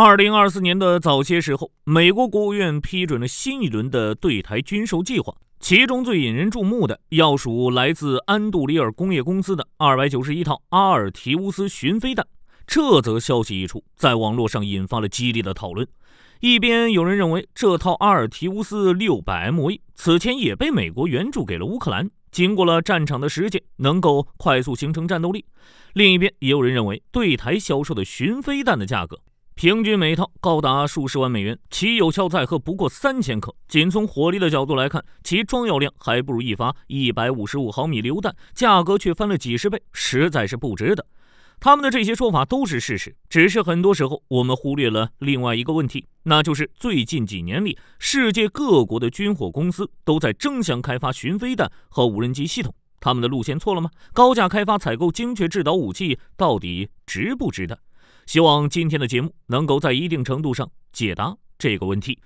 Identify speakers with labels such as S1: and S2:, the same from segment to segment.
S1: 二零二四年的早些时候，美国国务院批准了新一轮的对台军售计划，其中最引人注目的要数来自安杜里尔工业公司的二百九十一套阿尔提乌斯巡飞弹。这则消息一出，在网络上引发了激烈的讨论。一边有人认为这套阿尔提乌斯六百 M a 此前也被美国援助给了乌克兰，经过了战场的实践，能够快速形成战斗力；另一边也有人认为对台销售的巡飞弹的价格。平均每套高达数十万美元，其有效载荷不过三千克。仅从火力的角度来看，其装药量还不如一发一百五十五毫米榴弹，价格却翻了几十倍，实在是不值得。他们的这些说法都是事实，只是很多时候我们忽略了另外一个问题，那就是最近几年里，世界各国的军火公司都在争相开发巡飞弹和无人机系统。他们的路线错了吗？高价开发采购精确制导武器到底值不值得？希望今天的节目能够在一定程度上解答这个问题。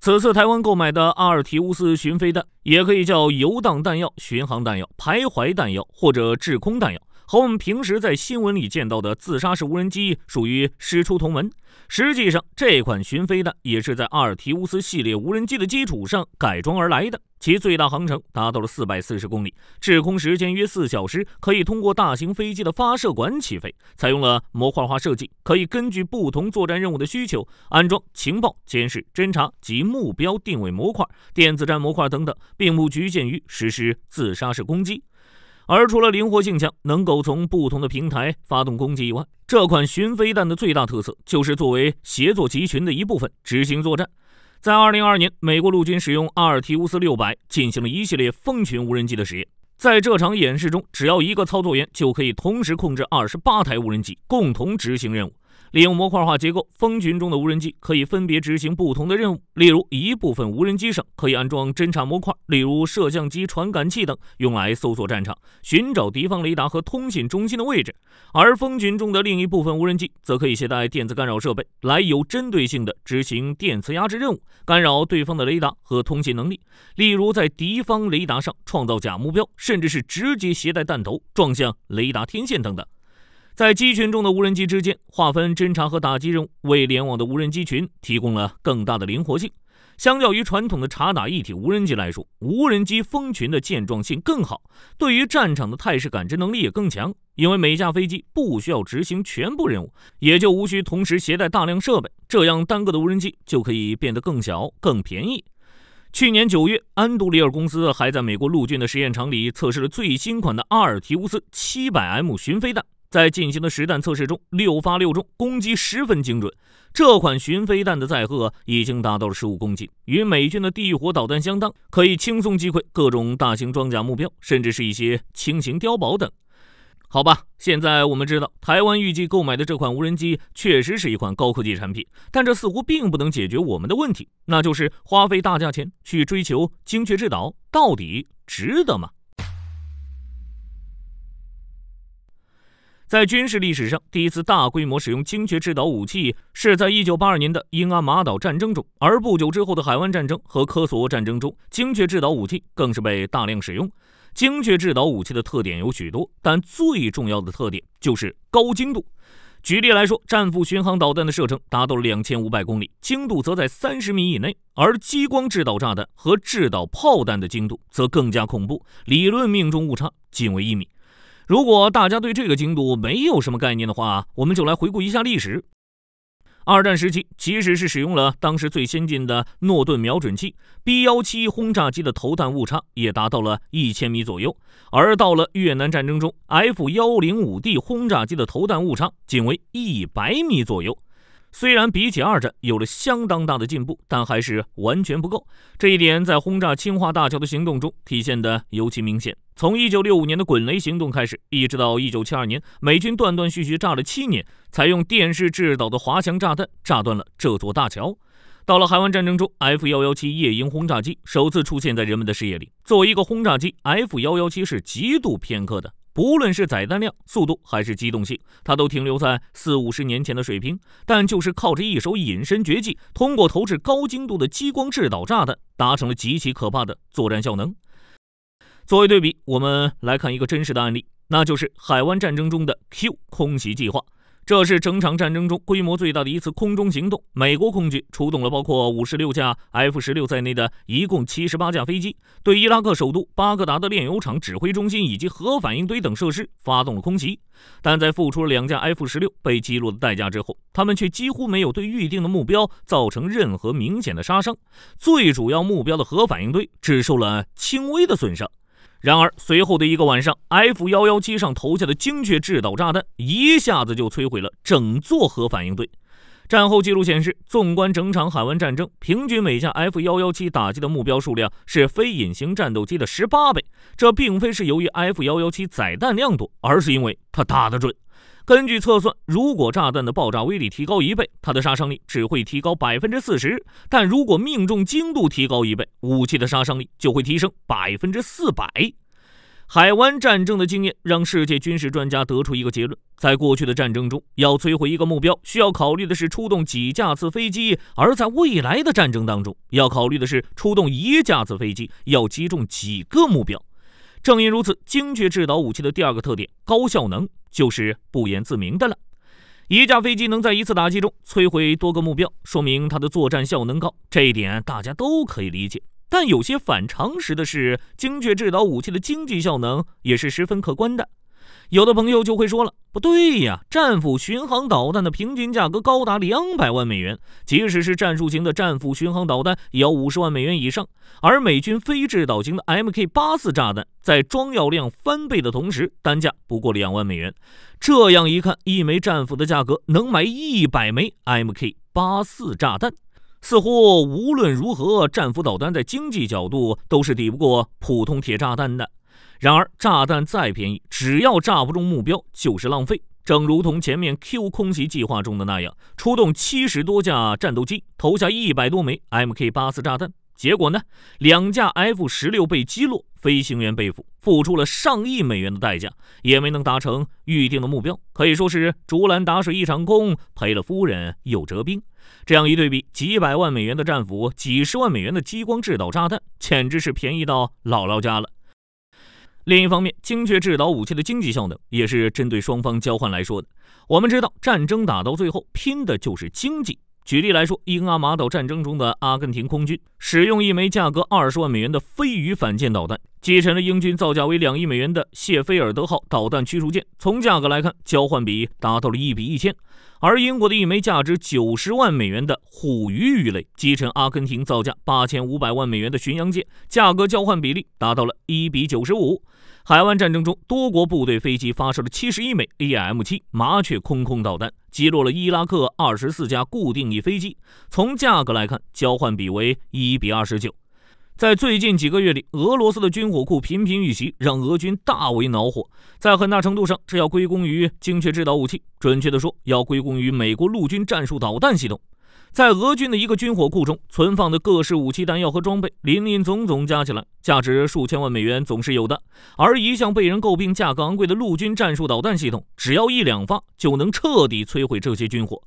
S1: 此次台湾购买的阿尔提乌斯巡飞弹，也可以叫游荡弹药、巡航弹药、徘徊弹药或者制空弹药。和我们平时在新闻里见到的自杀式无人机属于师出同门。实际上，这款巡飞弹也是在阿尔提乌斯系列无人机的基础上改装而来的。其最大航程达到了四百四十公里，滞空时间约四小时，可以通过大型飞机的发射管起飞。采用了模块化设计，可以根据不同作战任务的需求安装情报、监视、侦察及目标定位模块、电子战模块等等，并不局限于实施自杀式攻击。而除了灵活性强，能够从不同的平台发动攻击以外，这款巡飞弹的最大特色就是作为协作集群的一部分执行作战。在二零二二年，美国陆军使用阿尔提乌斯六百进行了一系列蜂群无人机的实验。在这场演示中，只要一个操作员就可以同时控制二十八台无人机，共同执行任务。利用模块化结构，蜂群中的无人机可以分别执行不同的任务。例如，一部分无人机上可以安装侦察模块，例如摄像机、传感器等，用来搜索战场、寻找敌方雷达和通信中心的位置；而蜂群中的另一部分无人机则可以携带电子干扰设备，来有针对性的执行电磁压制任务，干扰对方的雷达和通信能力。例如，在敌方雷达上创造假目标，甚至是直接携带弹头撞向雷达天线等等。在机群中的无人机之间划分侦察和打击任务，为联网的无人机群提供了更大的灵活性。相较于传统的察打一体无人机来说，无人机蜂群的健壮性更好，对于战场的态势感知能力也更强。因为每架飞机不需要执行全部任务，也就无需同时携带大量设备，这样单个的无人机就可以变得更小、更便宜。去年九月，安杜里尔公司还在美国陆军的实验场里测试了最新款的阿尔提乌斯 700M 巡飞弹。在进行的实弹测试中，六发六中，攻击十分精准。这款巡飞弹的载荷已经达到了十五公斤，与美军的地狱火导弹相当，可以轻松击溃各种大型装甲目标，甚至是一些轻型碉堡等。好吧，现在我们知道，台湾预计购买的这款无人机确实是一款高科技产品，但这似乎并不能解决我们的问题，那就是花费大价钱去追求精确制导，到底值得吗？在军事历史上，第一次大规模使用精确制导武器是在1982年的英阿马岛战争中，而不久之后的海湾战争和科索沃战争中，精确制导武器更是被大量使用。精确制导武器的特点有许多，但最重要的特点就是高精度。举例来说，战斧巡航导弹的射程达到了2500公里，精度则在30米以内；而激光制导炸弹和制导炮弹的精度则更加恐怖，理论命中误差仅为一米。如果大家对这个精度没有什么概念的话，我们就来回顾一下历史。二战时期其实是使用了当时最先进的诺顿瞄准器，B-17 轰炸机的投弹误差也达到了一千米左右；而到了越南战争中，F-105D 轰炸机的投弹误差仅为一百米左右。虽然比起二战有了相当大的进步，但还是完全不够。这一点在轰炸清华大桥的行动中体现得尤其明显。从1965年的“滚雷”行动开始，一直到1972年，美军断断续续炸了七年，采用电视制导的滑翔炸弹炸断了这座大桥。到了海湾战争中，F-117 夜鹰轰炸机首次出现在人们的视野里。作为一个轰炸机，F-117 是极度偏科的。不论是载弹量、速度还是机动性，它都停留在四五十年前的水平。但就是靠着一手隐身绝技，通过投掷高精度的激光制导炸弹，达成了极其可怕的作战效能。作为对比，我们来看一个真实的案例，那就是海湾战争中的 Q 空袭计划。这是整场战争中规模最大的一次空中行动。美国空军出动了包括56架 F-16 在内的一共78架飞机，对伊拉克首都巴格达的炼油厂、指挥中心以及核反应堆等设施发动了空袭。但在付出了两架 F-16 被击落的代价之后，他们却几乎没有对预定的目标造成任何明显的杀伤。最主要目标的核反应堆只受了轻微的损伤。然而，随后的一个晚上，F-117 上投下的精确制导炸弹一下子就摧毁了整座核反应堆。战后记录显示，纵观整场海湾战争，平均每架 F-117 打击的目标数量是非隐形战斗机的十八倍。这并非是由于 F-117 载弹量多，而是因为它打得准。根据测算，如果炸弹的爆炸威力提高一倍，它的杀伤力只会提高百分之四十；但如果命中精度提高一倍，武器的杀伤力就会提升百分之四百。海湾战争的经验让世界军事专家得出一个结论：在过去的战争中，要摧毁一个目标，需要考虑的是出动几架次飞机；而在未来的战争当中，要考虑的是出动一架次飞机要击中几个目标。正因如此，精确制导武器的第二个特点——高效能，就是不言自明的了。一架飞机能在一次打击中摧毁多个目标，说明它的作战效能高，这一点大家都可以理解。但有些反常识的是，精确制导武器的经济效能也是十分可观的。有的朋友就会说了，不对呀，战斧巡航导弹的平均价格高达两百万美元，即使是战术型的战斧巡航导弹也要五十万美元以上，而美军非制导型的 Mk 八四炸弹在装药量翻倍的同时，单价不过两万美元。这样一看，一枚战斧的价格能买一百枚 Mk 八四炸弹，似乎无论如何，战斧导弹在经济角度都是抵不过普通铁炸弹的。然而，炸弹再便宜，只要炸不中目标，就是浪费。正如同前面 Q 空袭计划中的那样，出动七十多架战斗机，投下一百多枚 Mk 八四炸弹，结果呢，两架 F 十六被击落，飞行员被俘，付出了上亿美元的代价，也没能达成预定的目标。可以说是竹篮打水一场空，赔了夫人又折兵。这样一对比，几百万美元的战斧，几十万美元的激光制导炸弹，简直是便宜到姥姥家了。另一方面，精确制导武器的经济效能也是针对双方交换来说的。我们知道，战争打到最后，拼的就是经济。举例来说，英阿马岛战争中的阿根廷空军使用一枚价格二十万美元的飞鱼反舰导弹，击沉了英军造价为两亿美元的谢菲尔德号导弹驱逐舰。从价格来看，交换比达到了一比一千。而英国的一枚价值九十万美元的虎鱼鱼雷击沉阿根廷造价八千五百万美元的巡洋舰，价格交换比例达到了一比九十五。海湾战争中，多国部队飞机发射了七十一枚 AM 七麻雀空空导弹，击落了伊拉克二十四架固定翼飞机。从价格来看，交换比为一比二十九。在最近几个月里，俄罗斯的军火库频频遇袭，让俄军大为恼火。在很大程度上，这要归功于精确制导武器。准确的说，要归功于美国陆军战术导弹系统。在俄军的一个军火库中存放的各式武器弹药和装备，林林总总，加起来价值数千万美元，总是有的。而一向被人诟病价格昂贵的陆军战术导弹系统，只要一两发，就能彻底摧毁这些军火。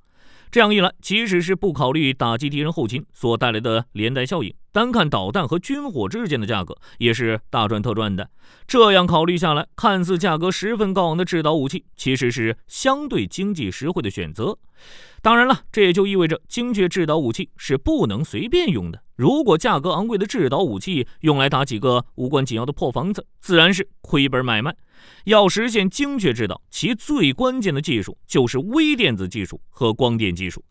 S1: 这样一来，即使是不考虑打击敌人后勤所带来的连带效应，单看导弹和军火之间的价格，也是大赚特赚的。这样考虑下来，看似价格十分高昂的制导武器，其实是相对经济实惠的选择。当然了，这也就意味着精确制导武器是不能随便用的。如果价格昂贵的制导武器用来打几个无关紧要的破房子，自然是亏本买卖。要实现精确制导，其最关键的技术就是微电子技术和光电技术。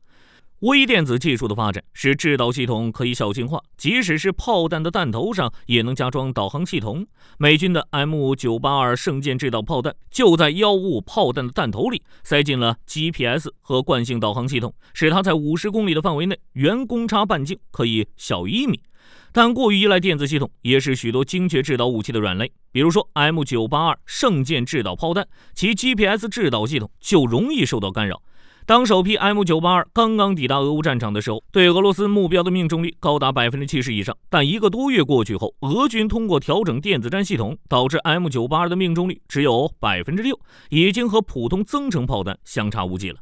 S1: 微电子技术的发展使制导系统可以小型化，即使是炮弹的弹头上也能加装导航系统。美军的 M 九八二圣剑制导炮弹就在幺五五炮弹的弹头里塞进了 GPS 和惯性导航系统，使它在五十公里的范围内，圆公差半径可以小于一米。但过于依赖电子系统也是许多精确制导武器的软肋，比如说 M 九八二圣剑制导炮弹，其 GPS 制导系统就容易受到干扰。当首批 M982 刚刚抵达俄乌战场的时候，对俄罗斯目标的命中率高达百分之七十以上。但一个多月过去后，俄军通过调整电子战系统，导致 M982 的命中率只有百分之六，已经和普通增程炮弹相差无几了。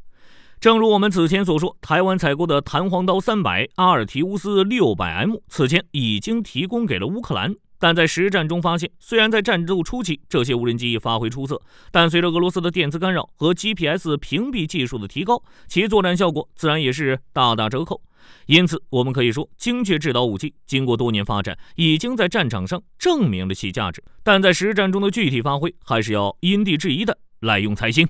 S1: 正如我们此前所说，台湾采购的弹簧刀300、阿尔提乌斯 600M 此前已经提供给了乌克兰。但在实战中发现，虽然在战斗初期这些无人机发挥出色，但随着俄罗斯的电磁干扰和 GPS 屏蔽技术的提高，其作战效果自然也是大打折扣。因此，我们可以说，精确制导武器经过多年发展，已经在战场上证明了其价值，但在实战中的具体发挥，还是要因地制宜的来用才行。